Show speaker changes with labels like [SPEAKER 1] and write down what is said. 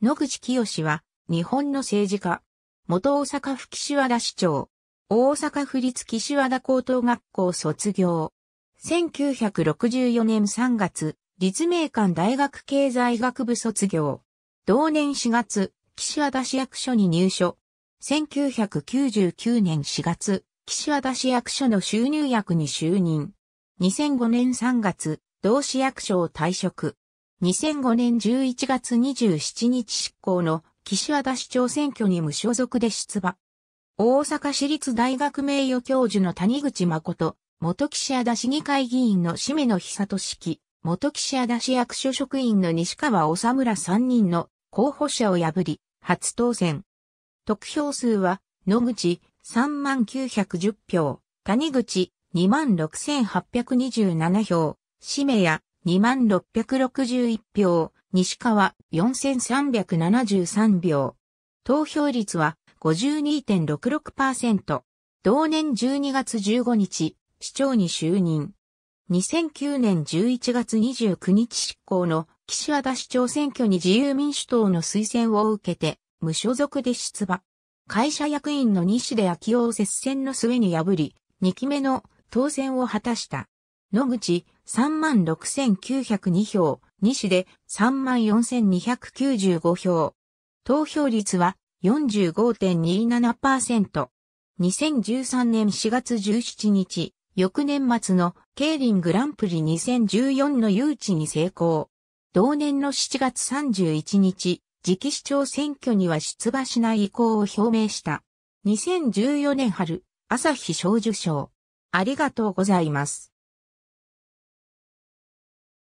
[SPEAKER 1] 野口清は、日本の政治家。元大阪府岸和田市長。大阪府立岸和田高等学校卒業。1964年3月、立命館大学経済学部卒業。同年4月、岸和田市役所に入所。1999年4月、岸和田市役所の収入役に就任。2005年3月、同市役所を退職。2005年11月27日執行の岸和田市長選挙に無所属で出馬。大阪市立大学名誉教授の谷口誠、元岸和田市議会議員の締野久俊樹、元岸和田市役所職員の西川治村3人の候補者を破り、初当選。得票数は、野口3910票、谷口26827票、締谷2661票、西川4373票。投票率は52.66%。同年12月15日、市長に就任。2009年11月29日執行の岸和田市長選挙に自由民主党の推薦を受けて、無所属で出馬。会社役員の西出昭夫を接戦の末に破り、2期目の当選を果たした。野口36,902票、西で34,295票。投票率は45.27%。2013年4月17日、翌年末のケーリングランプリ2014の誘致に成功。同年の7月31日、次期市長選挙には出馬しない意向を表明した。2014年春、朝日小受賞。ありがとうございます。